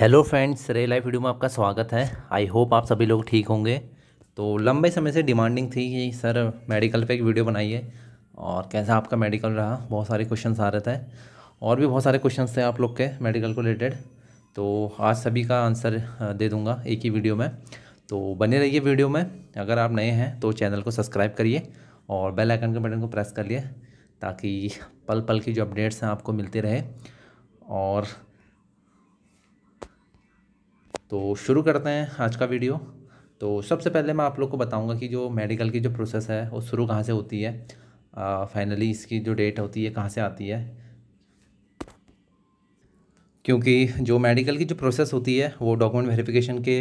hello friends रे life video में आपका स्वागत है आई होप आप सभी लोग ठीक होंगे तो लंबे समय से डिमांडिंग थी कि सर मेडिकल पे एक वीडियो बनाइए और कैसा आपका मेडिकल रहा बहुत सारे क्वेश्चन आ रहे थे और भी बहुत सारे क्वेश्चन थे आप लोग के मेडिकल को रिलेटेड तो आज सभी का आंसर दे दूँगा एक ही वीडियो में तो बने रहिए वीडियो में अगर आप नए हैं तो चैनल को सब्सक्राइब करिए और बेल आइकन के बटन को प्रेस कर लिए ताकि पल पल की जो अपडेट्स हैं आपको मिलते रहे और तो शुरू करते हैं आज का वीडियो तो सबसे पहले मैं आप लोग को बताऊंगा कि जो मेडिकल की जो प्रोसेस है वो शुरू कहाँ से होती है फाइनली इसकी जो डेट होती है कहाँ से आती है क्योंकि जो मेडिकल की जो प्रोसेस होती है वो डॉक्यूमेंट वेरिफिकेशन के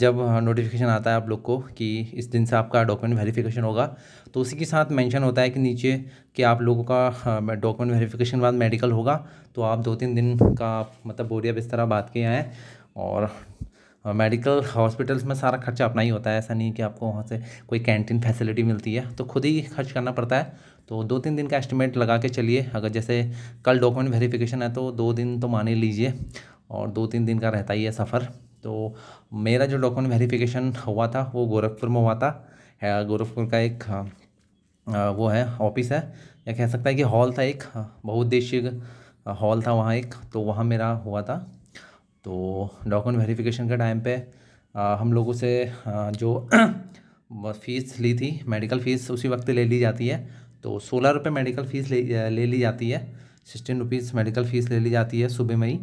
जब नोटिफिकेशन आता है आप लोग को कि इस दिन से आपका डॉक्यूमेंट वेरिफिकेशन होगा तो उसी के साथ मेंशन होता है कि नीचे कि आप लोगों का डॉक्यूमेंट वेरिफिकेशन बाद मेडिकल होगा तो आप दो तीन दिन का मतलब बोरिया बिस्तरा बात के आएँ और मेडिकल हॉस्पिटल्स में सारा खर्चा अपना ही होता है ऐसा नहीं कि आपको वहाँ से कोई कैंटीन फैसिलिटी मिलती है तो खुद ही खर्च करना पड़ता है तो दो तीन दिन का एस्टिमेट लगा के चलिए अगर जैसे कल डॉक्यूमेंट वेरिफिकेशन है तो दो दिन तो मान ही लीजिए और दो तीन दिन का रहता ही है सफ़र तो मेरा जो डॉक्यूमेंट वेरिफिकेशन हुआ था वो गोरखपुर में हुआ था गोरखपुर का एक वो है ऑफिस है या कह सकता है कि हॉल था एक बहुउद्देशीय हॉल था वहाँ एक तो वहाँ मेरा हुआ था तो डॉक्यूमेंट वेरिफिकेशन के टाइम पे आ, हम लोगों से आ, जो फ़ीस ली थी मेडिकल फ़ीस उसी वक्त ले ली जाती है तो सोलह रुपये मेडिकल फ़ीस ले ले ली जाती है सिक्सटीन रुपीज़ मेडिकल फ़ीस ले ली जाती है सुबह में ही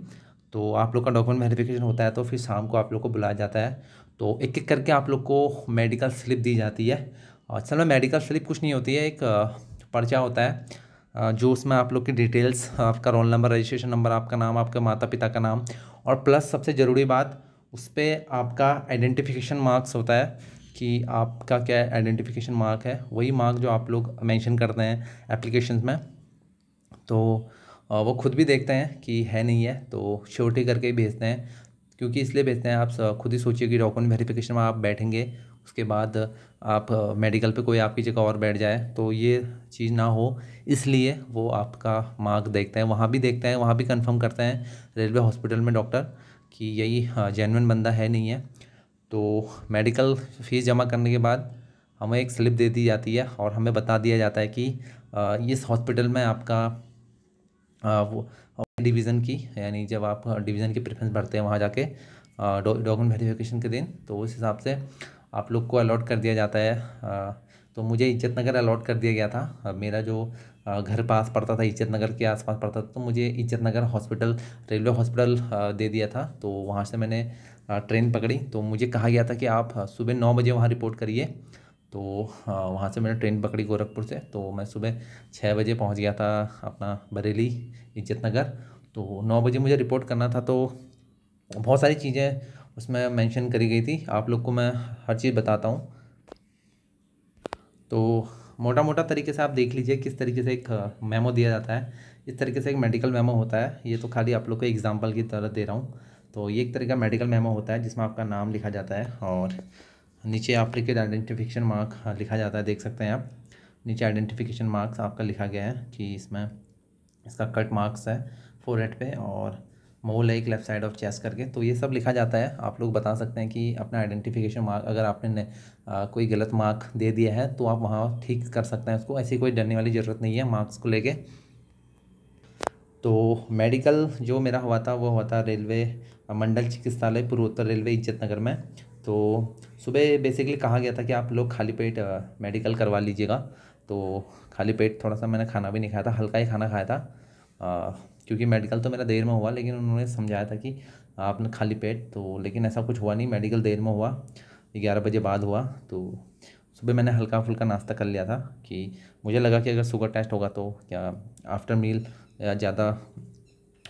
तो आप लोग का डॉक्यूमेंट वेरिफिकेशन होता है तो फिर शाम को आप लोग को बुलाया जाता है तो एक एक करके आप लोग को मेडिकल स्लिप दी जाती है असल में मेडिकल स्लिप कुछ नहीं होती है एक पर्चा होता है जो उसमें आप लोग की डिटेल्स आपका रोल नंबर रजिस्ट्रेशन नंबर आपका नाम आपके माता पिता का नाम और प्लस सबसे ज़रूरी बात उस पर आपका आइडेंटिफिकेशन मार्क्स होता है कि आपका क्या आइडेंटिफिकेशन मार्क है वही मार्क जो आप लोग मेंशन करते हैं एप्लीकेशन में तो वो खुद भी देखते हैं कि है नहीं है तो श्योरिटी करके ही भेजते हैं क्योंकि इसलिए भेजते हैं आप खुद ही सोचिए कि डॉक्यूमेंट वेरिफिकेशन में आप बैठेंगे उसके बाद आप मेडिकल पे कोई आपकी जगह और बैठ जाए तो ये चीज़ ना हो इसलिए वो आपका मार्क देखते हैं वहाँ भी देखते हैं वहाँ भी कंफर्म करते हैं रेलवे हॉस्पिटल में डॉक्टर कि यही जेनवन हाँ, बंदा है नहीं है तो मेडिकल फ़ीस जमा करने के बाद हमें एक स्लिप दे दी जाती है और हमें बता दिया जाता है कि इस हॉस्पिटल में आपका वो डिवीज़न की यानी जब आप डिवीज़न की प्रेफरेंस भरते हैं वहाँ जाके डॉक्यूमेंट वेरिफिकेशन के दिन तो उस हिसाब से आप लोग को अलॉट कर दिया जाता है तो मुझे इज्जत नगर अलॉट कर दिया गया था मेरा जो घर पास पड़ता था इज्जत नगर के आसपास पड़ता था तो मुझे Izzatnagar hospital railway hospital दे दिया था तो वहाँ से मैंने ट्रेन पकड़ी तो मुझे कहा गया था कि आप सुबह नौ बजे वहाँ रिपोर्ट करिए तो वहाँ से मैंने ट्रेन पकड़ी गोरखपुर से तो मैं सुबह छः बजे पहुँच गया था अपना बरेली इज्जत नगर तो नौ बजे मुझे रिपोर्ट करना था तो बहुत सारी चीज़ें उसमें मेंशन करी गई थी आप लोग को मैं हर चीज़ बताता हूँ तो मोटा मोटा तरीके से आप देख लीजिए किस तरीके से एक मेमो दिया जाता है इस तरीके से एक मेडिकल मेमो होता है ये तो खाली आप लोग को एग्जाम्पल की तरह दे रहा हूँ तो ये एक तरीका का मेडिकल मेमो होता है जिसमें आपका नाम लिखा जाता है और नीचे एप्लीकेट आइडेंटिफिकेशन मार्क लिखा जाता है देख सकते हैं आप नीचे आइडेंटिफिकेशन मार्क्स आपका लिखा गया है कि इसमें इसका कट मार्क्स है फोर पे और मोल एक लेफ्ट साइड ऑफ चेस्ट करके तो ये सब लिखा जाता है आप लोग बता सकते हैं कि अपना आइडेंटिफिकेशन मार्क अगर आपने आ, कोई गलत मार्क दे दिया है तो आप वहाँ ठीक कर सकते हैं उसको ऐसी कोई डरने वाली ज़रूरत नहीं है मार्क्स को लेके तो मेडिकल जो मेरा हुआ था वो हुआ था रेलवे मंडल चिकित्सालय पूर्वोत्तर रेलवे इज्जत नगर में तो सुबह बेसिकली कहा गया था कि आप लोग खाली पेट मेडिकल करवा लीजिएगा तो खाली पेट थोड़ा सा मैंने खाना भी नहीं खाया था हल्का ही खाना खाया था आ, क्योंकि मेडिकल तो मेरा देर में हुआ लेकिन उन्होंने समझाया था कि आपने खाली पेट तो लेकिन ऐसा कुछ हुआ नहीं मेडिकल देर में हुआ ग्यारह बजे बाद हुआ तो सुबह मैंने हल्का फुल्का नाश्ता कर लिया था कि मुझे लगा कि अगर शुगर टेस्ट होगा तो या आफ्टर मील ज़्यादा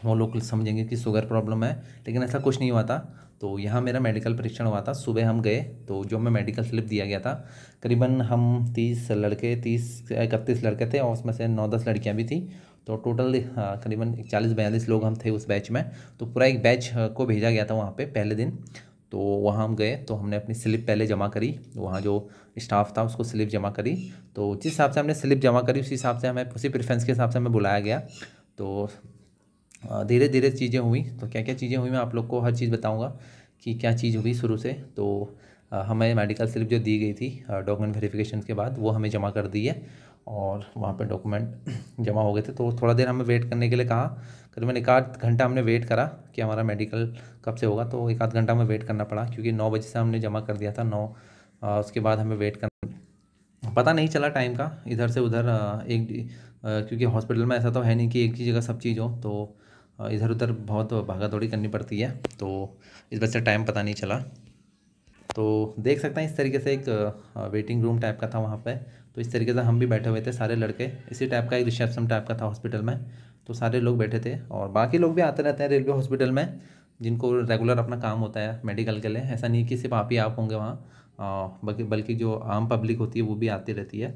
वो लोग समझेंगे कि शुगर प्रॉब्लम है लेकिन ऐसा कुछ नहीं हुआ था तो यहाँ मेरा मेडिकल परीक्षण हुआ था सुबह हम गए तो जो हमें मेडिकल स्लिप दिया गया था करीबन हम तीस लड़के तीस इकतीस लड़के थे और उसमें से नौ दस लड़कियाँ भी थी तो टोटल हाँ, करीबन चालीस बयालीस लोग हम थे उस बैच में तो पूरा एक बैच हाँ, को भेजा गया था वहाँ पे पहले दिन तो वहाँ हम गए तो हमने अपनी स्लिप पहले जमा करी वहाँ जो स्टाफ था उसको स्लिप जमा करी तो जिस हिसाब से हमने स्लिप जमा करी उसी हिसाब से हमें उसी प्रिफ्रेंस के हिसाब से हमें बुलाया गया तो हाँ, धीरे धीरे चीज़ें हुई तो क्या क्या चीज़ें हुई मैं आप लोग को हर चीज़ बताऊँगा कि क्या चीज़ हुई शुरू से तो हमें मेडिकल स्लिप जो दी गई थी डॉक्यूमेंट वेरीफिकेशन के बाद वो हमें जमा कर दी है और वहाँ पे डॉक्यूमेंट जमा हो गए थे तो थोड़ा देर हमें वेट करने के लिए कहा करीबन एक आध घंटा हमने वेट करा कि हमारा मेडिकल कब से होगा तो एक आध घंटा हमें वेट करना पड़ा क्योंकि नौ बजे से हमने जमा कर दिया था नौ आ, उसके बाद हमें वेट करना पता नहीं चला टाइम का इधर से उधर एक क्योंकि हॉस्पिटल में ऐसा तो है नहीं कि एक ही जगह सब चीज़ हो तो इधर उधर बहुत भागा दौड़ी करनी पड़ती है तो इस वजह से टाइम पता नहीं चला तो देख सकते हैं इस तरीके से एक वेटिंग रूम टाइप का था वहाँ पर तो इस तरीके से हम भी बैठे हुए थे सारे लड़के इसी टाइप का एक रिसेप्शन टाइप का था हॉस्पिटल में तो सारे लोग बैठे थे और बाकी लोग भी आते रहते हैं रेलवे हॉस्पिटल में जिनको रेगुलर अपना काम होता है मेडिकल के लिए ऐसा नहीं कि सिर्फ आप ही आप होंगे वहाँ बल्कि जो आम पब्लिक होती है वो भी आती रहती है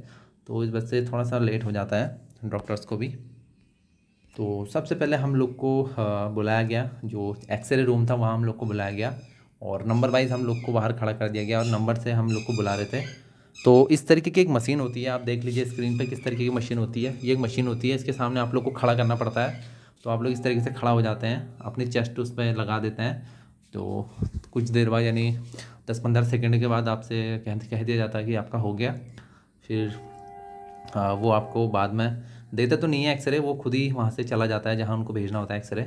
तो इस वजह से थोड़ा सा लेट हो जाता है डॉक्टर्स को भी तो सबसे पहले हम लोग को बुलाया गया जो एक्सरे रूम था वहाँ हम लोग को बुलाया गया और नंबर वाइज हम लोग को बाहर खड़ा कर दिया गया और नंबर से हम लोग को बुला रहे थे तो इस तरीके की एक मशीन होती है आप देख लीजिए स्क्रीन पर किस तरीके की मशीन होती है ये एक मशीन होती है इसके सामने आप लोग को खड़ा करना पड़ता है तो आप लोग इस तरीके से खड़ा हो जाते हैं अपनी चेस्ट उस पर लगा देते हैं तो कुछ देर बाद यानी दस पंद्रह सेकेंड के बाद आपसे कह कह दिया जाता है कि आपका हो गया फिर आ, वो आपको बाद में देते तो नहीं है एक्सरे वो खुद ही वहाँ से चला जाता है जहाँ उनको भेजना होता है एक्सरे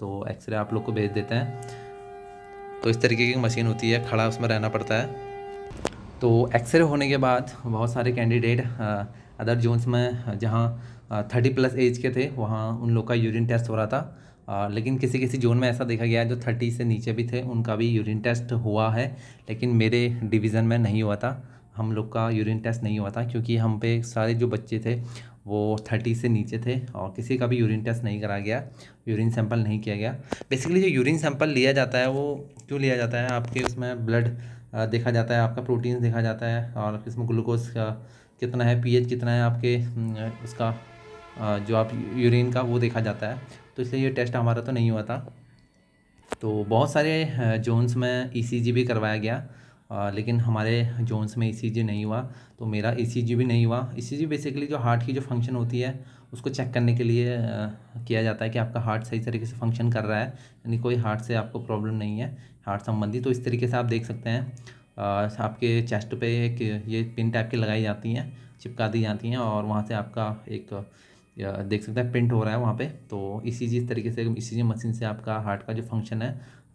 तो एक्सरे आप लोग को भेज देते हैं तो इस तरीके की मशीन होती है खड़ा उसमें रहना पड़ता है तो एक्सरे होने के बाद बहुत सारे कैंडिडेट अदर जोन्स में uh, जहाँ थर्टी प्लस एज के थे वहाँ उन लोग का यूरिन टेस्ट हो रहा था आ, uh, लेकिन किसी किसी जोन में ऐसा देखा गया जो थर्टी से नीचे भी थे उनका भी यूरिन टेस्ट हुआ है लेकिन मेरे डिवीज़न में नहीं हुआ था हम लोग का यूरिन टेस्ट नहीं हुआ था क्योंकि हम पे सारे जो बच्चे थे वो थर्टी से नीचे थे और किसी का भी यूरिन टेस्ट नहीं कराया गया यूरिन सैंपल नहीं किया गया बेसिकली जो यूरिन सैंपल लिया जाता है वो क्यों लिया जाता है आपके उसमें ब्लड देखा जाता है आपका प्रोटीन्स देखा जाता है और इसमें ग्लूकोज कितना है पीएच कितना है आपके उसका जो आप यूरिन का वो देखा जाता है तो इसलिए ये टेस्ट हमारा तो नहीं हुआ था तो बहुत सारे जोन्स में ईसीजी e भी करवाया गया आ, लेकिन हमारे जोन्स में ई e नहीं हुआ तो मेरा ई e भी नहीं हुआ ई e बेसिकली जो हार्ट की जो फंक्शन होती है उसको चेक करने के लिए आ, किया जाता है कि आपका हार्ट सही तरीके से फंक्शन कर रहा है यानी कोई हार्ट से आपको प्रॉब्लम नहीं है हार्ट संबंधी तो इस तरीके से आप देख सकते हैं आ, आपके चेस्ट पे एक ये पिन टाइप की लगाई जाती हैं चिपका दी जाती हैं और वहाँ से आपका एक देख सकते हैं प्रिंट हो रहा है वहाँ पे तो इसी चीज़ तरीके से इसी मशीन से आपका हार्ट का जो फंक्शन है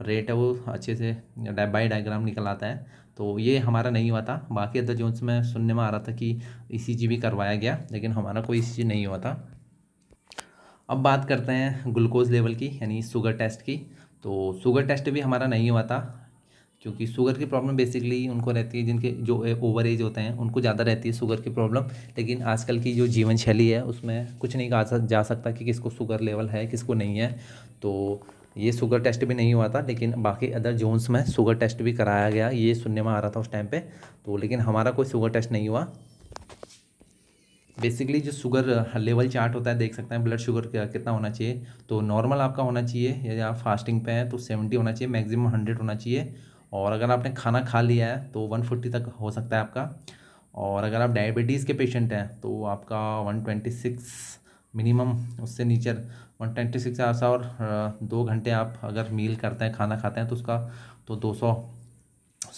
रेट है वो अच्छे से बाई डायग्राम निकल आता है तो ये हमारा नहीं हुआ था बाकी अदर जोन्स में सुनने में आ रहा था कि ई भी करवाया गया लेकिन हमारा कोई ई नहीं हुआ था अब बात करते हैं ग्लूकोज लेवल की यानी शुगर टेस्ट की तो शुगर टेस्ट भी हमारा नहीं हुआ था क्योंकि शुगर की प्रॉब्लम बेसिकली उनको रहती है जिनके जो ओवर एज होते हैं उनको ज़्यादा रहती है शुगर की प्रॉब्लम लेकिन आजकल की जो जीवन शैली है उसमें कुछ नहीं कहा जा सकता कि किसको शुगर लेवल है किसको नहीं है तो ये शुगर टेस्ट भी नहीं हुआ था लेकिन बाकी अदर जोन्स में शुगर टेस्ट भी कराया गया ये सुनने में आ रहा था उस टाइम पे तो लेकिन हमारा कोई शुगर टेस्ट नहीं हुआ बेसिकली जो शुगर लेवल चार्ट होता है देख सकते हैं ब्लड शुगर कितना होना चाहिए तो नॉर्मल आपका होना चाहिए या आप फास्टिंग पे हैं तो सेवेंटी होना चाहिए मैक्सिमम हंड्रेड होना चाहिए और अगर आपने खाना खा लिया है तो वन फिफ्टी तक हो सकता है आपका और अगर आप डायबिटीज़ के पेशेंट हैं तो आपका वन ट्वेंटी सिक्स मिनिमम उससे नीचे वन ट्वेंटी सिक्स आवर्स और दो घंटे आप अगर मील करते हैं खाना खाते हैं तो उसका तो दो सौ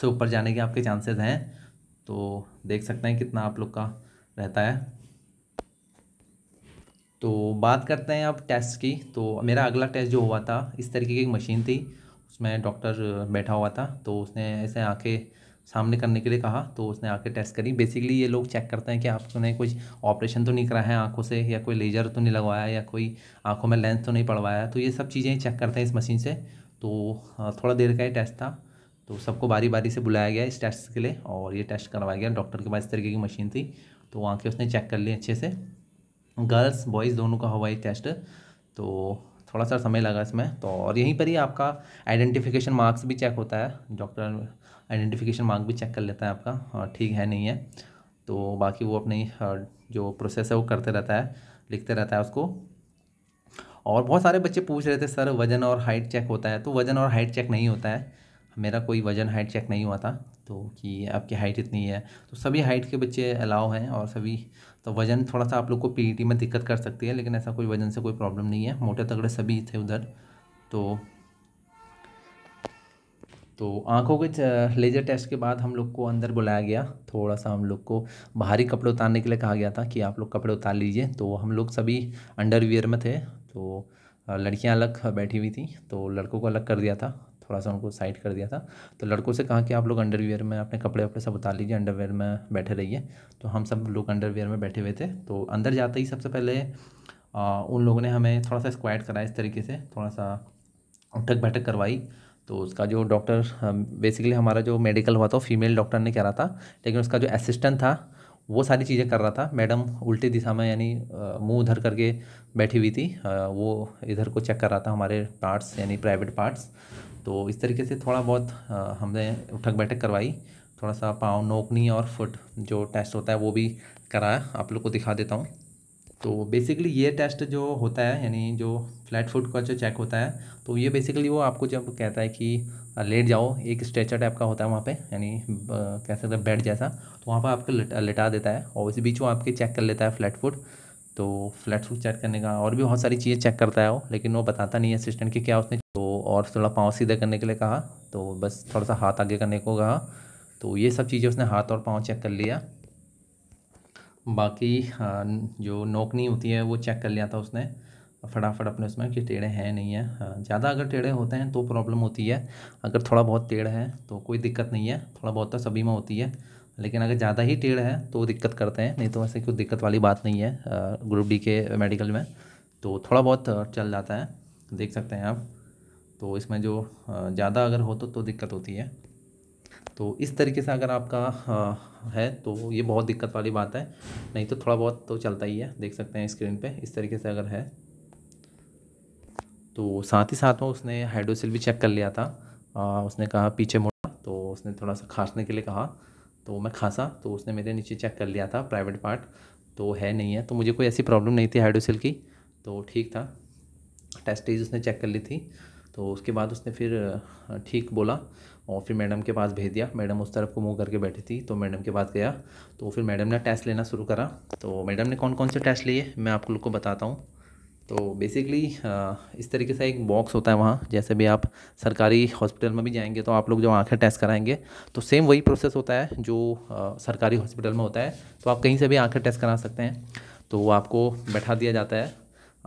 से ऊपर जाने के आपके चांसेस हैं तो देख सकते हैं कितना आप लोग का रहता है तो बात करते हैं अब टेस्ट की तो मेरा अगला टेस्ट जो हुआ था इस तरीके की एक मशीन थी उसमें डॉक्टर बैठा हुआ था तो उसने ऐसे आँखें सामने करने के लिए कहा तो उसने आके टेस्ट करी बेसिकली ये लोग चेक करते हैं कि आपने कुछ ऑपरेशन तो नहीं कराया है आँखों से या कोई लेजर तो नहीं लगवाया या कोई आँखों में लेंस तो नहीं पड़वाया तो ये सब चीज़ें चेक करते हैं इस मशीन से तो हाँ, थोड़ा देर का ही टेस्ट था तो सबको बारी बारी से बुलाया गया इस टेस्ट के लिए और ये टेस्ट करवाया गया डॉक्टर के पास इस तरीके की मशीन थी तो वहाँ के उसने चेक कर लिया अच्छे से गर्ल्स बॉयज़ दोनों का हवाई टेस्ट तो थोड़ा सा समय लगा इसमें तो और यहीं पर ही आपका आइडेंटिफिकेशन मार्क्स भी चेक होता है डॉक्टर आइडेंटिफिकेशन मार्क भी चेक कर लेता है आपका हाँ, ठीक है नहीं है तो बाकी वो अपनी हाँ, जो प्रोसेस है वो करते रहता है लिखते रहता है उसको और बहुत सारे बच्चे पूछ रहे थे सर वज़न और हाइट चेक होता है तो वज़न और हाइट चेक नहीं होता है मेरा कोई वज़न हाइट चेक नहीं हुआ था तो कि आपकी हाइट इतनी है तो सभी हाइट के बच्चे अलाव हैं और सभी तो वज़न थोड़ा सा आप लोग को पीटी e में दिक्कत कर सकती है लेकिन ऐसा कोई वज़न से कोई प्रॉब्लम नहीं है मोटे तगड़े सभी थे उधर तो तो आंखों के लेज़र टेस्ट के बाद हम लोग को अंदर बुलाया गया थोड़ा सा हम लोग को बाहरी कपड़े उतारने के लिए कहा गया था कि आप लोग कपड़े उतार लीजिए तो हम लोग सभी अंडरवियर में थे तो लड़कियां अलग बैठी हुई थी तो लड़कों को अलग कर दिया था थोड़ा सा उनको साइड कर दिया था तो लड़कों से कहा कि आप लोग अंडरवियर में अपने कपड़े वपड़े सब उतार लीजिए अंडरवियर में बैठे रहिए तो हम सब लोग अंडरवियर में बैठे हुए थे तो अंदर जाते ही सबसे पहले उन लोगों ने हमें थोड़ा सा स्क्वाइड कराया इस तरीके से थोड़ा सा उठक बैठक करवाई तो उसका जो डॉक्टर बेसिकली हाँ, हमारा जो मेडिकल हुआ था फीमेल डॉक्टर ने करा था लेकिन उसका जो असिस्टेंट था वो सारी चीज़ें कर रहा था मैडम उल्टी दिशा में यानी मुंह उधर करके बैठी हुई थी आ, वो इधर को चेक कर रहा था हमारे पार्ट्स यानी प्राइवेट पार्ट्स तो इस तरीके से थोड़ा बहुत आ, हमने उठक बैठक करवाई थोड़ा सा पाँव नोकनी और फुट जो टेस्ट होता है वो भी कराया आप लोग को दिखा देता हूँ तो बेसिकली ये टेस्ट जो होता है यानी जो फ्लैट फुट का जो चेक होता है तो ये बेसिकली वो आपको जब कहता है कि लेट जाओ एक स्ट्रेचर टाइप का होता है वहाँ पे यानी कह सकते हैं बेड जैसा तो वहाँ पर आपको लिटा, लिटा देता है और इसी बीच वो आपके चेक कर लेता है फ्लैट फुट तो फ्लैट फुट चेक करने का और भी बहुत सारी चीज़ें चेक करता है वो लेकिन वो बताता नहीं है असिस्टेंट कि क्या उसने तो और थोड़ा पाँव सीधा करने के लिए कहा तो बस थोड़ा सा हाथ आगे करने को कहा तो ये सब चीज़ें उसने हाथ और पाँव चेक कर लिया बाकी हाँ, जो नोकनी होती है वो चेक कर लिया था उसने फटाफट अपने उसमें कि टेढ़े हैं नहीं है हाँ, ज़्यादा अगर टेढ़े होते हैं तो प्रॉब्लम होती है अगर थोड़ा बहुत टेढ़ है तो कोई दिक्कत नहीं है थोड़ा बहुत तो सभी में होती है लेकिन अगर ज़्यादा ही टेढ़ है तो दिक्कत करते हैं नहीं तो वैसे कोई दिक्कत वाली बात नहीं है ग्रुप डी के मेडिकल में तो थोड़ा बहुत चल जाता है देख सकते हैं आप तो इसमें जो ज़्यादा अगर हो तो, तो दिक्कत होती है तो इस तरीके से अगर आपका आ, हाँ, है तो ये बहुत दिक्कत वाली बात है नहीं तो थोड़ा बहुत तो चलता ही है देख सकते हैं स्क्रीन पे इस तरीके से अगर है तो साथ ही साथ में उसने हाइड्रोसिल भी चेक कर लिया था आ, उसने कहा पीछे मोड़ा तो उसने थोड़ा सा खांसने के लिए कहा तो मैं खांसा तो उसने मेरे नीचे चेक कर लिया था प्राइवेट पार्ट तो है नहीं है तो मुझे कोई ऐसी प्रॉब्लम नहीं थी हाइड्रोसिल की तो ठीक था टेस्टेज उसने चेक कर ली थी तो उसके बाद उसने फिर ठीक बोला और फिर मैडम के पास भेज दिया मैडम उस तरफ को मुंह करके बैठी थी तो मैडम के पास गया तो फिर मैडम ने टेस्ट लेना शुरू करा तो मैडम ने कौन कौन से टेस्ट लिए मैं आप लोग को बताता हूँ तो बेसिकली इस तरीके से एक बॉक्स होता है वहाँ जैसे भी आप सरकारी हॉस्पिटल में भी जाएंगे तो आप लोग जो आँखें टेस्ट कराएंगे तो सेम वही प्रोसेस होता है जो सरकारी हॉस्पिटल में होता है तो आप कहीं से भी आँखें टेस्ट करा सकते हैं तो वो आपको बैठा दिया जाता है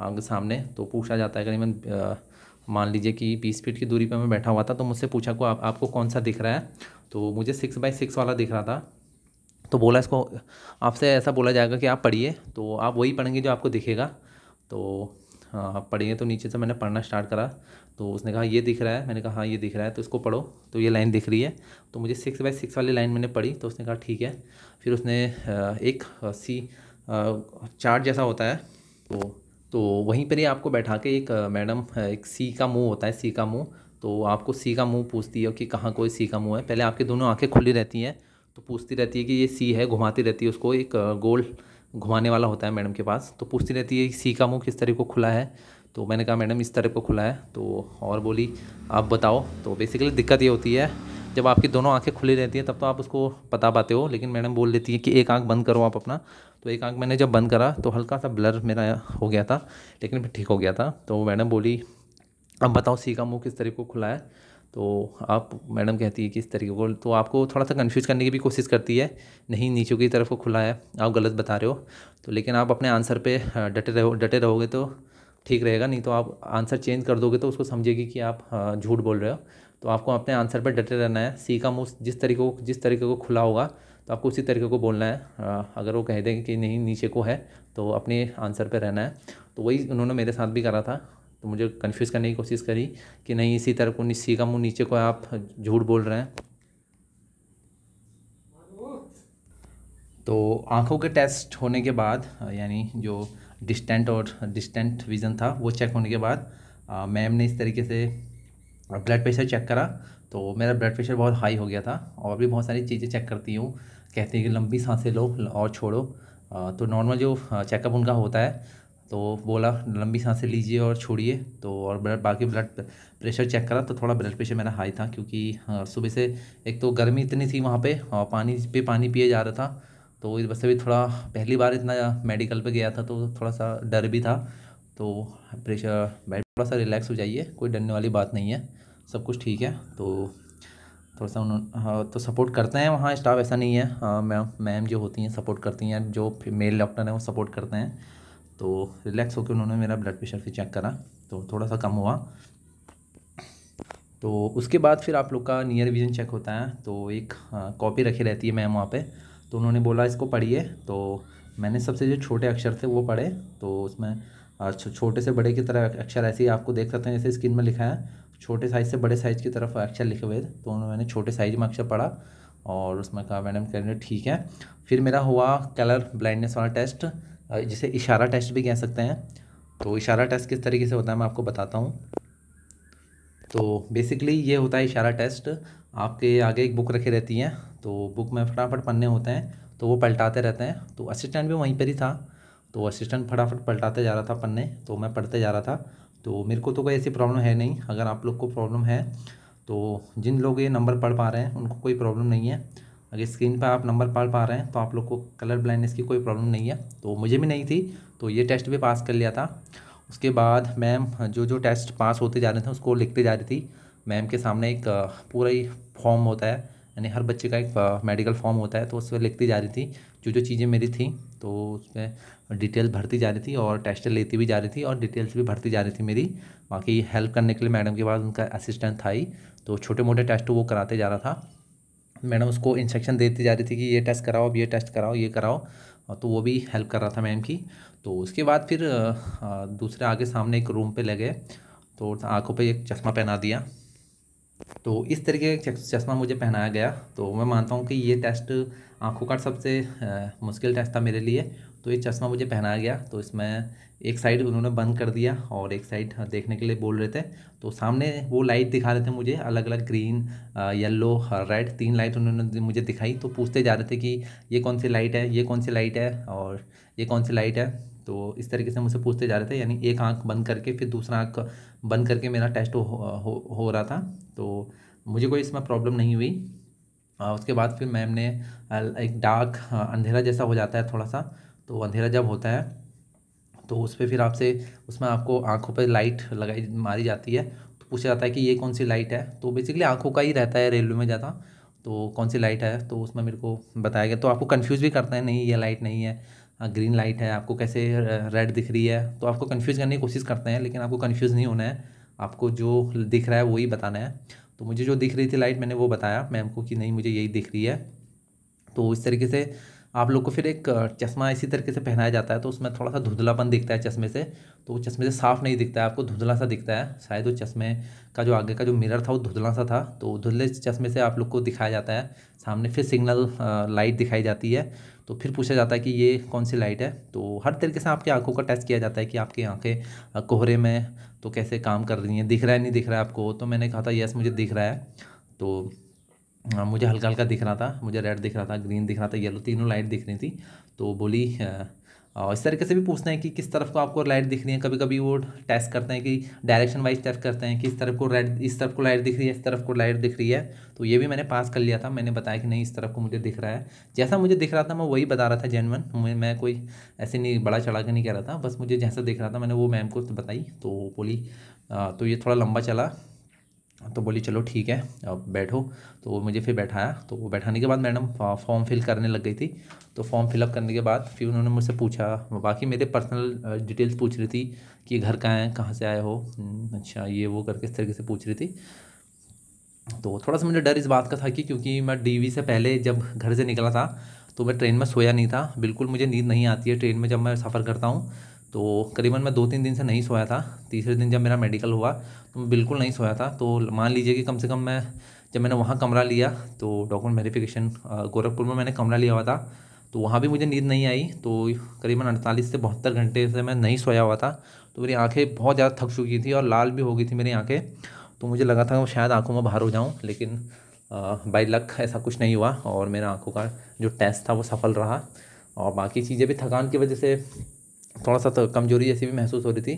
आगे सामने तो पूछा जाता है करीबन मान लीजिए कि बीस फीट की दूरी पर मैं बैठा हुआ था तो मुझसे पूछा को आप, आपको कौन सा दिख रहा है तो मुझे सिक्स बाई सिक्स वाला दिख रहा था तो बोला इसको आपसे ऐसा बोला जाएगा कि आप पढ़िए तो आप वही पढ़ेंगे जो आपको दिखेगा तो हाँ, आप पढ़िए तो नीचे से मैंने पढ़ना स्टार्ट करा तो उसने कहा ये दिख रहा है मैंने कहा हाँ ये दिख रहा है तो इसको पढ़ो तो ये लाइन दिख रही है तो मुझे सिक्स बाई सिक्स वाली लाइन मैंने पढ़ी तो उसने कहा ठीक है फिर उसने एक सी चार्ट जैसा होता है तो तो वहीं पर ही आपको बैठा के एक मैडम एक सी का मुंह होता है सी का मुंह तो आपको सी का मुंह पूछती है कि कहाँ कोई सी का मुंह है पहले आपकी दोनों आंखें खुली रहती हैं तो पूछती रहती है कि ये सी है घुमाती रहती है उसको एक गोल घुमाने वाला होता है मैडम के पास तो पूछती रहती है सी का मुँह किस तरह को खुला है तो मैंने कहा मैडम इस तरह को खुला है तो और बोली आप बताओ तो बेसिकली दिक्कत ये होती है जब आपकी दोनों आंखें खुली रहती हैं तब तो आप उसको बता पाते हो लेकिन मैडम बोल देती है कि एक आंख बंद करो आप अपना तो एक आंख मैंने जब बंद करा तो हल्का सा ब्लर मेरा हो गया था लेकिन फिर ठीक हो गया था तो मैडम बोली अब बताओ सी का मुँह किस तरीके को खुला है तो आप मैडम कहती है कि इस तरीके को तो आपको थोड़ा सा कंफ्यूज करने की भी कोशिश करती है नहीं नीचे की तरफ को खुला है आप गलत बता रहे हो तो लेकिन आप अपने आंसर पे डटे रहो डटे रहोगे तो ठीक रहेगा नहीं तो आप आंसर चेंज कर दोगे तो उसको समझेगी कि आप झूठ बोल रहे हो तो आपको अपने आंसर पर डटे रहना है सी का मुँह जिस तरीके को जिस तरीके को खुला होगा तो आपको उसी तरीके को बोलना है अगर वो कह दें कि नहीं नीचे को है तो अपने आंसर पर रहना है तो वही उन्होंने मेरे साथ भी करा था तो मुझे कन्फ्यूज़ करने की कोशिश करी कि नहीं इसी तरह को सी का मुँह नीचे को आप झूठ बोल रहे हैं तो आंखों के टेस्ट होने के बाद यानी जो डिस्टेंट और डिस्टेंट विज़न था वो चेक होने के बाद मैम ने इस तरीके से ब्लड प्रेशर चेक करा तो मेरा ब्लड प्रेशर बहुत हाई हो गया था और भी बहुत सारी चीज़ें चेक करती हूँ कहती हैं कि लंबी सांसें लो और छोड़ो तो नॉर्मल जो चेकअप उनका होता है तो बोला लंबी सांसें लीजिए और छोड़िए तो और ब्लड बाकी ब्लड प्रेशर चेक करा तो थोड़ा ब्लड प्रेशर मेरा हाई था क्योंकि सुबह से एक तो गर्मी इतनी थी वहाँ पे और पानी पे पानी पिए जा रहा था तो इस वजह से भी थोड़ा पहली बार इतना मेडिकल पे गया था तो थोड़ा सा डर भी था तो प्रेशर बैठ थोड़ा सा रिलैक्स हो जाइए कोई डरने वाली बात नहीं है सब कुछ ठीक है तो थोड़ा सा उन्होंने हाँ, तो सपोर्ट करते हैं वहाँ स्टाफ ऐसा नहीं है हाँ, मैम मैम जो होती हैं सपोर्ट करती हैं जो मेल डॉक्टर हैं वो सपोर्ट करते हैं तो रिलैक्स होकर उन्होंने मेरा ब्लड प्रेशर फिर चेक करा तो थोड़ा सा कम हुआ तो उसके बाद फिर आप लोग का नियर विजन चेक होता है तो एक हाँ, कॉपी रखी रहती है मैम वहाँ पे तो उन्होंने बोला इसको पढ़िए तो मैंने सबसे जो छोटे अक्षर थे वो पढ़े तो उसमें छोटे से बड़े की तरफ अक्षर ऐसे ही आपको देख सकते हैं जैसे स्क्रीन में लिखा है छोटे साइज से बड़े साइज की तरफ अक्षर लिखे हुए थे तो मैंने छोटे साइज में अक्षर पढ़ा और उसमें कहा मैडम कह रहे ठीक है फिर मेरा हुआ कलर ब्लाइंडनेस वाला टेस्ट जिसे इशारा टेस्ट भी कह सकते हैं तो इशारा टेस्ट किस तरीके से होता है मैं आपको बताता हूँ तो बेसिकली ये होता है इशारा टेस्ट आपके आगे एक बुक रखी रहती है तो बुक में फटाफट पन्ने होते हैं तो वो पलटाते रहते हैं तो असिस्टेंट भी वहीं पर ही था तो असिस्टेंट फटाफट पलटाते जा रहा था पन्ने तो मैं पढ़ते जा रहा था तो मेरे को तो कोई ऐसी प्रॉब्लम है नहीं अगर आप लोग को प्रॉब्लम है तो जिन लोग ये नंबर पढ़ पा रहे हैं उनको कोई प्रॉब्लम नहीं है अगर स्क्रीन पर आप नंबर पढ़ पा रहे हैं तो आप लोग को कलर ब्लाइंडनेस की कोई प्रॉब्लम नहीं है तो मुझे भी नहीं थी तो ये टेस्ट भी पास कर लिया था उसके बाद मैम जो जो टेस्ट पास होते जा रहे थे उसको लिखते जा रही थी मैम के सामने एक पूरा ही फॉर्म होता है यानी हर बच्चे का एक मेडिकल फॉर्म होता है तो उस पर लिखती जा रही थी जो जो चीज़ें मेरी थी तो उसमें डिटेल भरती जा रही थी और टेस्ट लेती भी जा रही थी और डिटेल्स भी भरती जा रही थी मेरी बाकी हेल्प करने के लिए मैडम के पास उनका असिस्टेंट था ही तो छोटे मोटे टेस्ट वो कराते जा रहा था मैडम उसको इंस्ट्रक्शन देती जा रही थी कि ये टेस्ट कराओ अब ये टेस्ट कराओ ये कराओ तो वो भी हेल्प कर रहा था मैम की तो उसके बाद फिर दूसरे आगे सामने एक रूम पे ले गए तो आंखों पे एक चश्मा पहना दिया तो इस तरीके का चश्मा मुझे पहनाया गया तो मैं मानता हूँ कि ये टेस्ट आँखों का सबसे मुश्किल टेस्ट था मेरे लिए तो ये चश्मा मुझे पहनाया गया तो इसमें एक साइड उन्होंने बंद कर दिया और एक साइड हाँ, देखने के लिए बोल रहे थे तो सामने वो लाइट दिखा रहे थे मुझे अलग अलग ग्रीन येलो रेड तीन लाइट उन्होंने मुझे दिखाई तो पूछते जा रहे थे कि ये कौन सी लाइट है ये कौन सी लाइट है और ये कौन सी लाइट है तो इस तरीके से मुझसे पूछते जा रहे थे यानी एक आँख बंद करके फिर दूसरा आँख बंद करके मेरा टेस्ट हो, हो, हो रहा था तो मुझे कोई इसमें प्रॉब्लम नहीं हुई उसके बाद फिर मैम ने एक डार्क अंधेरा जैसा हो जाता है थोड़ा सा तो अंधेरा जब होता है तो उस पर फिर आपसे उसमें आपको आँखों पर लाइट लगाई मारी जाती है तो पूछा जाता है कि ये कौन सी लाइट है तो बेसिकली आँखों का ही रहता है रेलवे में ज़्यादा तो कौन सी लाइट है तो उसमें मेरे को बताया गया तो आपको कन्फ्यूज़ भी करता है नहीं ये लाइट नहीं है ग्रीन लाइट है आपको कैसे रेड दिख रही है तो आपको कन्फ्यूज़ करने की कोशिश करते हैं लेकिन आपको कन्फ्यूज़ नहीं होना है आपको जो दिख रहा है वही बताना है तो मुझे जो दिख रही थी लाइट मैंने वो बताया मैम को कि नहीं मुझे यही दिख रही है तो इस तरीके से आप लोग को फिर एक चश्मा इसी तरीके से पहनाया जाता है तो उसमें थोड़ा सा धुंधलापन दिखता है चश्मे से तो वो चश्मे से साफ़ नहीं दिखता है आपको धुंधला सा दिखता है शायद वो चश्मे का जो आगे का जो मिरर था वो धुंधला सा था तो धुंधले चश्मे से आप लोग को दिखाया जाता है सामने फिर सिग्नल लाइट दिखाई जाती है तो फिर पूछा जाता है कि ये कौन सी लाइट है तो हर तरीके से आपकी आंखों का टेस्ट किया जाता है कि आपकी आंखें कोहरे में तो कैसे काम कर रही हैं दिख रहा है नहीं दिख रहा है आपको तो मैंने कहा था यस मुझे दिख रहा है तो मुझे हल्का हल्का दिख रहा था मुझे रेड दिख रहा था ग्रीन दिख रहा था येलो तीनों लाइट दिख रही थी तो बोली और इस तरीके से भी पूछते हैं कि किस तरफ को आपको लाइट दिख रही है कभी कभी वो टेस्ट करते हैं कि डायरेक्शन वाइज टेस्ट करते हैं कि इस तरफ को लाइट इस तरफ को लाइट दिख रही है इस तरफ को लाइट दिख रही है तो ये भी मैंने पास कर लिया था मैंने बताया कि नहीं इस तरफ को मुझे दिख रहा है जैसा मुझे दिख रहा था मैं वही बता रहा था जेनवन मैं कोई ऐसे नहीं बड़ा चढ़ा के नहीं कह रहा था बस मुझे जैसा दिख रहा था मैंने वो मैम को बताई तो बोली तो ये थोड़ा लंबा चला तो बोली चलो ठीक है अब बैठो तो वो मुझे फिर बैठाया तो वो बैठाने के बाद मैडम फॉर्म फिल करने लग गई थी तो फॉर्म फिलअप करने के बाद फिर उन्होंने मुझसे पूछा बाकी मेरे पर्सनल डिटेल्स पूछ रही थी कि घर कहाँ है कहाँ से आए हो हम्म, अच्छा ये वो करके इस तरीके से पूछ रही थी तो थोड़ा सा मुझे डर इस बात का था कि क्योंकि मैं डी से पहले जब घर से निकला था तो मैं ट्रेन में सोया नहीं था बिल्कुल मुझे नींद नहीं आती है ट्रेन में जब मैं सफ़र करता हूँ तो करीबन मैं दो तीन दिन से नहीं सोया था तीसरे दिन जब मेरा मेडिकल हुआ तो मैं बिल्कुल नहीं सोया था तो मान लीजिए कि कम से कम मैं जब मैंने वहाँ कमरा लिया तो डॉक्यूमेंट वेरीफिकेशन गोरखपुर में मैंने कमरा लिया हुआ था तो वहाँ भी मुझे नींद नहीं आई तो करीबन अड़तालीस से बहत्तर घंटे से मैं नहीं सोया हुआ था तो मेरी आंखें बहुत ज़्यादा थक चुकी थी और लाल भी हो गई थी मेरी आंखें तो मुझे लगा था शायद आंखों में बाहर हो जाऊँ लेकिन बाई लक ऐसा कुछ नहीं हुआ और मेरा आंखों का जो टेस्ट था वो सफल रहा और बाकी चीज़ें भी थकान की वजह से थोड़ा सा तो कमजोरी जैसी भी महसूस हो रही थी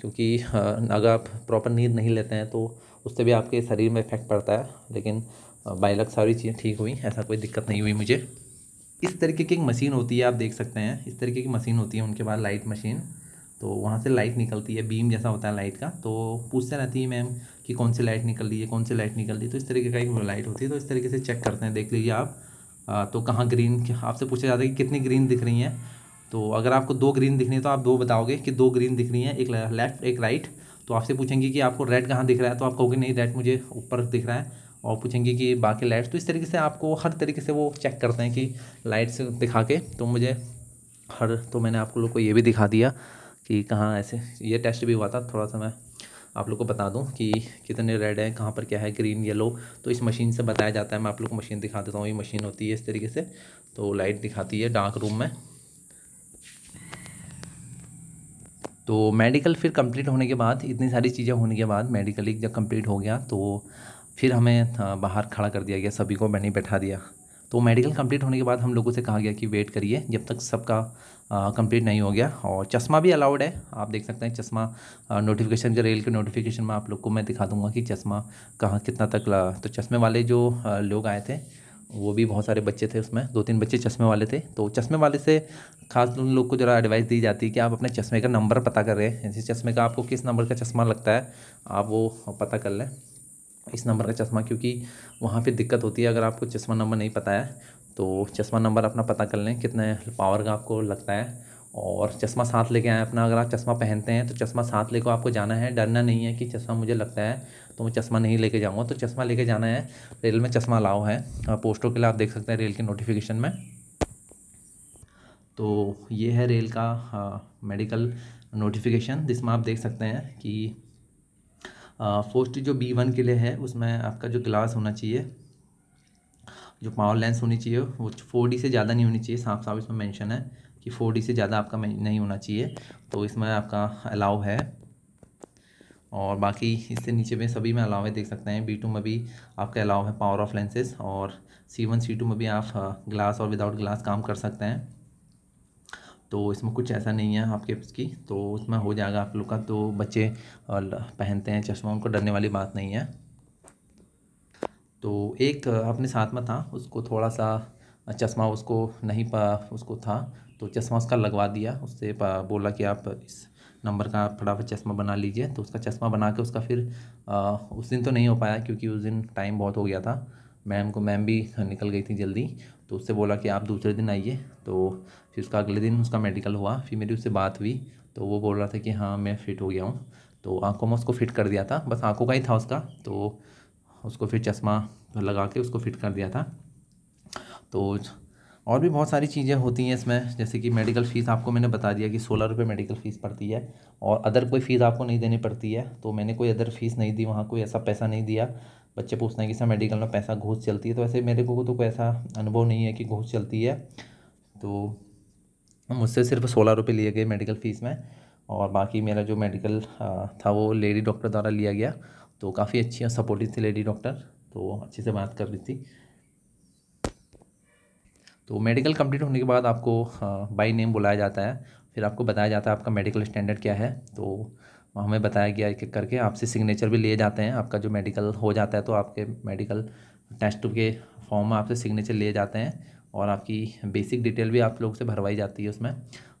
क्योंकि अगर आप प्रॉपर नींद नहीं लेते हैं तो उससे भी आपके शरीर में इफेक्ट पड़ता है लेकिन बाइलक सारी चीज़ें ठीक हुई ऐसा कोई दिक्कत नहीं हुई मुझे इस तरीके की एक मशीन होती है आप देख सकते हैं इस तरीके की मशीन होती है उनके पास लाइट मशीन तो वहाँ से लाइट निकलती है बीम जैसा होता है लाइट का तो पूछते रहती है मैम कि कौन सी लाइट निकल रही है कौन सी लाइट निकल रही तो इस तरीके का एक लाइट होती है तो इस तरीके से चेक करते हैं देख लीजिए आप तो कहाँ ग्रीन आपसे पूछा जाता है कि कितनी ग्रीन दिख रही हैं तो अगर आपको दो ग्रीन दिख रही है तो आप दो बताओगे कि दो ग्रीन दिख रही है एक लेफ्ट एक राइट तो आपसे पूछेंगे कि आपको रेड कहाँ दिख रहा है तो आप कहोगे नहीं रेड मुझे ऊपर दिख रहा है और पूछेंगे कि बाकी लाइट्स तो इस तरीके से आपको हर तरीके से वो चेक करते हैं कि लाइट्स दिखा के तो मुझे हर तो मैंने आप लोग को ये भी दिखा दिया कि कहाँ ऐसे ये टेस्ट भी हुआ था थोड़ा सा मैं आप लोग को बता दूं कि कितने रेड हैं कहाँ पर क्या है ग्रीन येलो तो इस मशीन से बताया जाता है मैं आप लोग को मशीन दिखा देता हूँ ये मशीन होती है इस तरीके से तो लाइट दिखाती है डार्क रूम में तो मेडिकल फिर कंप्लीट होने के बाद इतनी सारी चीज़ें होने के बाद मेडिकल एक जब कंप्लीट हो गया तो फिर हमें हाँ, बाहर खड़ा कर दिया गया सभी को मैंने बैठा दिया तो मेडिकल कंप्लीट होने के बाद हम लोगों से कहा गया कि वेट करिए जब तक सबका कंप्लीट नहीं हो गया और चश्मा भी अलाउड है आप देख सकते हैं चश्मा नोटिफिकेशन के रेल के नोटिफिकेशन में आप लोग को मैं दिखा दूंगा कि चश्मा कहाँ कितना तक ला तो चश्मे वाले जो लोग आए थे वो भी बहुत सारे बच्चे थे उसमें दो तीन बच्चे चश्मे वाले थे तो चश्मे वाले से खास उन लोग को ज़रा एडवाइस दी जाती है कि आप अपने चश्मे का नंबर पता कर रहे हैं जिस चश्मे का आपको किस नंबर का चश्मा लगता है आप वो पता कर लें इस नंबर का चश्मा क्योंकि वहाँ पर दिक्कत होती है अगर आपको चश्मा नंबर नहीं पता है तो चश्मा नंबर अपना पता कर लें कितने पावर का आपको लगता है और चश्मा साथ लेके आए अपना अगर आप चश्मा पहनते हैं तो चश्मा साथ लेकर आपको जाना है डरना नहीं है कि चश्मा मुझे लगता है तो मैं चश्मा नहीं लेके जाऊँगा तो चश्मा लेके जाना है रेल में चश्मा लाओ है पोस्टों के लिए आप देख सकते हैं रेल के नोटिफिकेशन में तो ये है रेल का मेडिकल नोटिफिकेशन जिसमें आप देख सकते हैं कि फर्स्ट जो बी वन के लिए है उसमें आपका जो ग्लास होना चाहिए जो पावर लेंस होनी चाहिए वो फोर डी से ज़्यादा नहीं होनी चाहिए साफ साफ इसमें मेंशन है कि फोर डी से ज़्यादा आपका नहीं होना चाहिए तो इसमें आपका अलाउ है और बाकी इससे नीचे में सभी में अलाउ है देख सकते हैं बी टू में भी आपका अलाउ है पावर ऑफ लेंसेज और सी वन सी टू में भी आप ग्लास हाँ, और विदाउट ग्लास काम कर सकते हैं तो इसमें कुछ ऐसा नहीं है आपके इसकी तो इसमें हो जाएगा आप लोग का तो बच्चे पहनते हैं चश्मा उनको डरने वाली बात नहीं है तो एक अपने साथ में था उसको थोड़ा सा चश्मा उसको नहीं पा उसको था तो चश्मा उसका लगवा दिया उससे बोला कि आप इस नंबर का फटाफट चश्मा बना लीजिए तो उसका चश्मा बना के उसका फिर आ, उस दिन तो नहीं हो पाया क्योंकि उस दिन टाइम बहुत हो गया था मैम को मैम भी निकल गई थी जल्दी तो उससे बोला कि आप दूसरे दिन आइए तो फिर उसका अगले दिन उसका मेडिकल हुआ फिर मेरी उससे बात हुई तो वो बोल रहा था कि हाँ मैं फ़िट हो गया हूँ तो आँखों में उसको फिट कर दिया था बस आँखों का ही था उसका तो उसको फिर चश्मा लगा के उसको फिट कर दिया था तो और भी बहुत सारी चीज़ें होती हैं इसमें जैसे कि मेडिकल फ़ीस आपको मैंने बता दिया कि सोलह रुपये मेडिकल फ़ीस पड़ती है और अदर कोई फ़ीस आपको नहीं देनी पड़ती है तो मैंने कोई अदर फ़ीस नहीं दी वहाँ कोई ऐसा पैसा नहीं दिया बच्चे पूछते हैं कि सर मेडिकल में पैसा घूस चलती है तो वैसे मेरे को तो कोई ऐसा अनुभव नहीं है कि घूस चलती है तो मुझसे सिर्फ सोलह रुपये लिए गए मेडिकल फ़ीस में और बाकी मेरा जो मेडिकल था वो लेडी डॉक्टर द्वारा लिया गया तो काफ़ी अच्छी और सपोर्टिव थी लेडी डॉक्टर तो अच्छे से बात कर रही थी तो मेडिकल कंप्लीट होने के बाद आपको बाई नेम बुलाया जाता है फिर आपको बताया जाता है आपका मेडिकल स्टैंडर्ड क्या है तो हमें बताया गया एक करके आपसे सिग्नेचर भी लिए जाते हैं आपका जो मेडिकल हो जाता है तो आपके मेडिकल टेस्ट के फॉर्म में आपसे सिग्नेचर लिए जाते हैं और आपकी बेसिक डिटेल भी आप लोग से भरवाई जाती है उसमें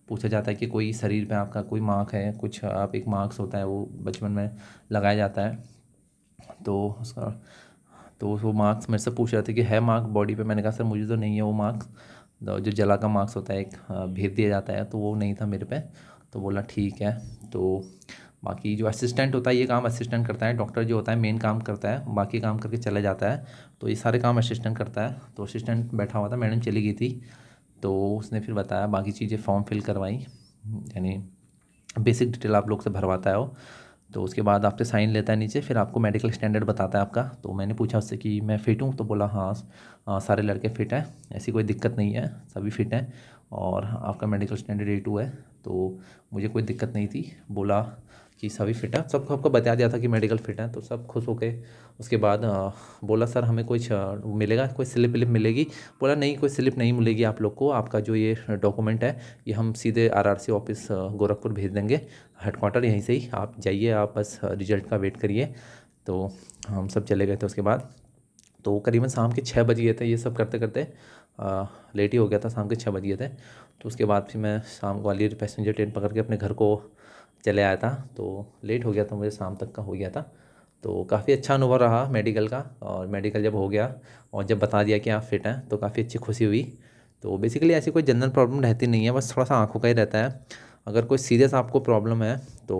पूछा जाता है कि कोई शरीर पे आपका कोई मार्क है कुछ आप एक मार्क्स होता है वो बचपन में लगाया जाता है तो उसका तो वो मार्क्स मेरे से पूछ रहे थे कि है मार्क्स बॉडी पे मैंने कहा सर मुझे तो नहीं है वो मार्क्स तो जो जला का मार्क्स होता है एक भेज दिया जाता है तो वो नहीं था मेरे पे तो बोला ठीक है तो बाकी जो असिस्टेंट होता है ये काम असिस्टेंट करता है डॉक्टर जो होता है मेन काम करता है बाकी काम करके चला जाता है तो ये सारे काम असिस्टेंट करता है तो असिस्टेंट बैठा हुआ था मैडम चली गई थी तो उसने फिर बताया बाकी चीज़ें फॉर्म फिल करवाई यानी बेसिक डिटेल आप लोग से भरवाता है वो तो उसके बाद आपसे साइन लेता है नीचे फिर आपको मेडिकल स्टैंडर्ड बताता है आपका तो मैंने पूछा उससे कि मैं फ़िट हूँ तो बोला हाँ सारे लड़के फ़िट हैं ऐसी कोई दिक्कत नहीं है सभी फ़िट हैं और आपका मेडिकल स्टैंडर्ड ए टू है तो मुझे कोई दिक्कत नहीं थी बोला कि सभी फिट है सबको आपको बता दिया था कि मेडिकल फिट है तो सब खुश हो गए उसके बाद बोला सर हमें कुछ मिलेगा कोई स्लिप विलिप मिलेगी बोला नहीं कोई स्लिप नहीं मिलेगी आप लोग को आपका जो ये डॉक्यूमेंट है ये हम सीधे आरआरसी ऑफिस गोरखपुर भेज देंगे हेडकोार्टर यहीं से ही आप जाइए आप बस रिजल्ट का वेट करिए तो हम सब चले गए थे उसके बाद तो करीबन शाम के छः बज गए थे ये सब करते करते लेट ही हो गया था शाम के छः बज गए थे तो उसके बाद फिर मैं शाम ग्वालियर पैसेंजर ट्रेन पकड़ के अपने घर को चले आया था तो लेट हो गया था मुझे शाम तक का हो गया था तो काफ़ी अच्छा अनुभव रहा मेडिकल का और मेडिकल जब हो गया और जब बता दिया कि आप फिट हैं तो काफ़ी अच्छी खुशी हुई तो बेसिकली ऐसी कोई जनरल प्रॉब्लम रहती नहीं है बस थोड़ा सा आँखों का ही रहता है अगर कोई सीरियस आपको प्रॉब्लम है तो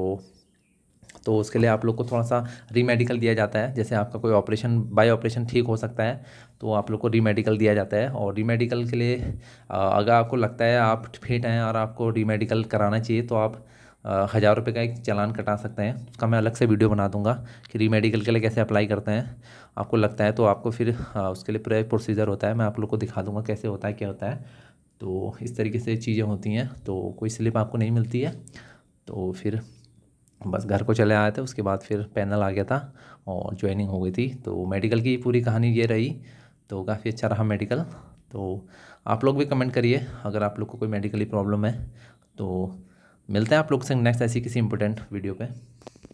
तो उसके लिए आप लोग को थोड़ा सा रीमेडिकल दिया जाता है जैसे आपका कोई ऑपरेशन बाय ऑपरेशन ठीक हो सकता है तो आप लोग को रीमेडिकल दिया जाता है और रीमेडिकल के लिए अगर आपको लगता है आप फिट हैं और आपको रीमेडिकल कराना चाहिए तो आप हज़ार रुपये का एक चलान कटा सकते हैं उसका मैं अलग से वीडियो बना दूंगा कि री मेडिकल के लिए कैसे अप्लाई करते हैं आपको लगता है तो आपको फिर उसके लिए पूरा प्रोसीजर होता है मैं आप लोग को दिखा दूंगा कैसे होता है क्या होता है तो इस तरीके से चीज़ें होती हैं तो कोई स्लिप आपको नहीं मिलती है तो फिर बस घर को चले आए थे उसके बाद फिर पैनल आ गया था और ज्वाइनिंग हो गई थी तो मेडिकल की पूरी कहानी ये रही तो काफ़ी अच्छा रहा मेडिकल तो आप लोग भी कमेंट करिए अगर आप लोग को कोई मेडिकली प्रॉब्लम है तो मिलते हैं आप लोग से नेक्स्ट ऐसी किसी इंपॉर्टेंट वीडियो पे